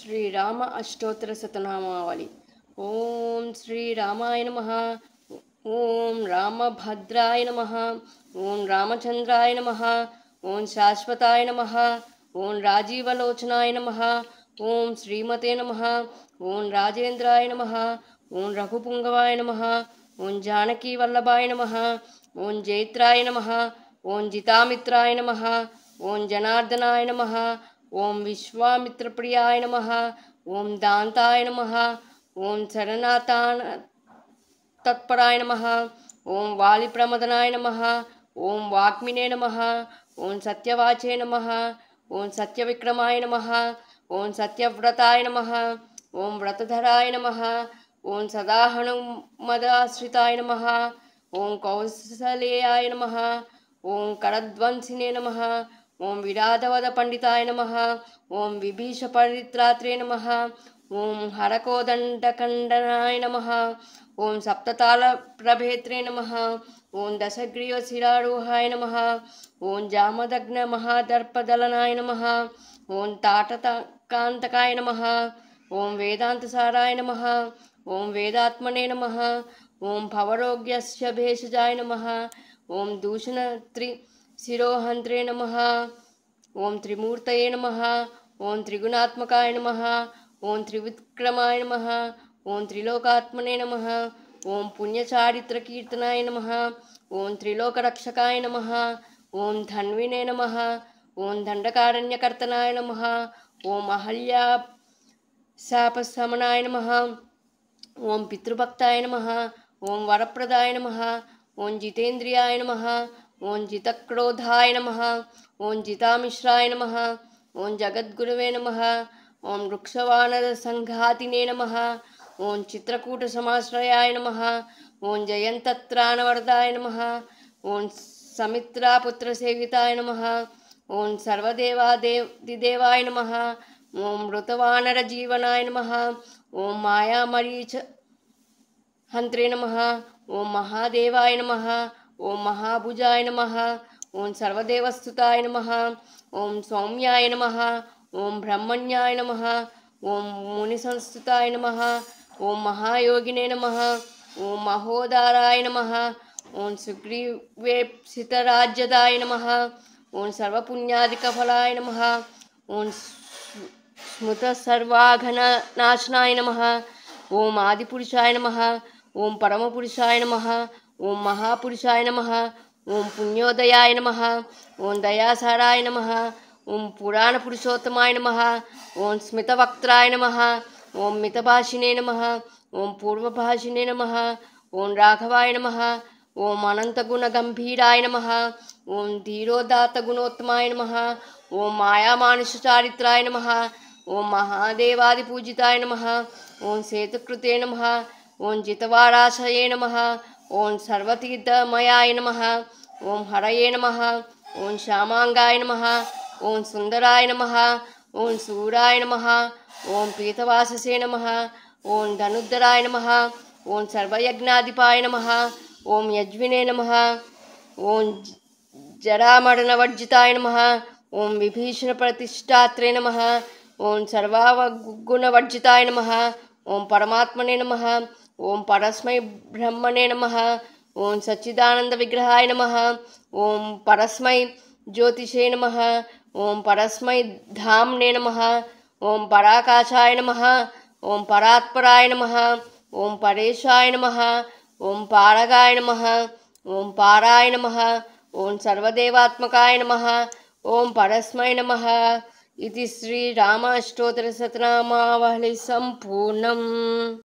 శ్రీరామ అష్టోత్తర శతనామావళి ఓం శ్రీరామాయ నమ ఓం రామభద్రాయ నమ ఓం రామచంద్రాయ నమ ఓం శాశ్వతాయ నమ ఓం రాజీవలోచనాయ నమ ఓం శ్రీమతే నమ ఓం రాజేంద్రాయ నమ ఓం రఘుపుంగవాయ నమ ఓం జానకీ వల్లభాయ నమ ఓం జైత్రాయ నమ ఓం జితామిత్రాయ నమ ఓం జనార్దనాయ నమ ओम विश्वामित्र प्रियाय नम ओम दाताय नम ओम शरणातान तत्पराय नम ओम वालिप्रमदनाय नम ओम वाक्मिने नम ओम सत्यवाचे नम ओम सत्यविक्रमाय नम ओम सत्यव्रताय नम ओम व्रतधराय नम ओम सदाहनुमदाश्रिताय नम ओम कौसलेय नम ओं करद्वंसिने नम ओम विराधवद पंडिताय नमः ओम विभीष परित्रात्रे नमः ओम हरकोदंडखंडनाय नमः ओम सप्तताल प्रभेत्रे नम ओं दशग्रीव नम ओं ओम जामदग्न महादर्पदलनाय नम ओं ताटकांतकाय नम ओं वेदांतसाराय नम ओं वेदात्मने नम ओं भवरोग्यस्य भेषजाय नमः ओम दूषण त्रि शिरोहंत्रे नम ओं त्रिमूर्त नम ओं त्रिगुणात्मकाय नम ओं त्रिविक्रमाय नम ओं त्रिलोकात्मने नम ओं पुण्यचारित्रकर्तनाय नम ओं त्रिलोकरक्षकाय नम ओं धन्विने नम ओं दंडकारण्यकर्तनाय नम ओं अहल्या नम ओं पितृभक्ताय नम ओं वरप्रदाय नम ओं जितेन्द्रियाय नम ओं जितक्रोधाय नम ओं जितामिश्राय नम ओं जगद्गुरवे नम ओं वृक्षवानरसङ्घातिने नम ओं चित्रकूटसमाश्रयाय नम ओं जयन्तत्राणवर्दाय नम ओं समित्रापुत्रसेविताय नम ओं सर्वदेवादेवदिदेवाय नम ओं मृतवानरजीवनाय नम ओं मायामरीच हन्त्रे नम ओं महादेवाय नम ओम महाभुजाय नम ओं सर्वदेवस्तुताय नम ओं सौम्याय नम ओं ब्रह्मण्याय नमः ओम मुनिसंस्तुताय नम ओं महायोगिने नम ओं महोदाराय नम ओम सुग्रीवेप्सितराज्यदाय नम ओं सर्वपुण्यादिकफलाय नम ओम स्मृतसर्वाघननाशनाय नम ओम आदिपुरुषाय नम ओं परमपुरुषाय नम ॐ महापुरुषाय नमः ॐ पुण्योदयाय नमः ॐ दयासाराय नमः ॐ पुराणपुरुषोत्तमाय नमः ॐ स्मितवक्त्राय नमः ॐ मितभाषिने नमः ॐ पूर्वभाषिने नमः ॐ राघवाय नमः ॐ अनन्तगुणगम्भीराय नमः ॐ धीरोदात्तगुणोत्तमाय नमः ॐ मायामानुषचारित्राय नमः ॐ महादेवादिपूजिताय नमः ॐ सेतुकृते नमः ॐ जितवाराश्रय नमः ఓం సర్వతీర్థమయాయ నమ ఓం హరయే నమ ఓం శ్యామాంగాయ నమ ఓం సుందరాయ నమ ఓం సూరాయ నమ ఓం పీతవాససే నమ ఓం ధనుద్ధరాయ నమ ఓం సర్వయజ్ఞాధిపాయ నమ ఓం యజ్వినే నమ ఓం జరామరణవర్జితాయ నమ ఓం విభీషణ ప్రతిష్టాత్రే నమ ఓం సర్వావగుణవర్జితాయ నమ ఓం పరమాత్మనే నమ ॐ परस्मै ब्रह्मणे नमः ॐ सच्चिदानन्दविग्रहाय नमः ॐ परस्मै ज्योतिषे नमः ॐ परस्मै धाम्ने नमः ॐ पराकाशाय नमः ॐ परात्पराय नमः ॐ परेशाय नमः ॐ पारगाय नमः ॐ पाराय नमः ॐ सर्वदेवात्मकाय नमः ॐ परस्मै नमः इति श्रीरामष्टोत्तरसतनामावलिसम्पूर्णम्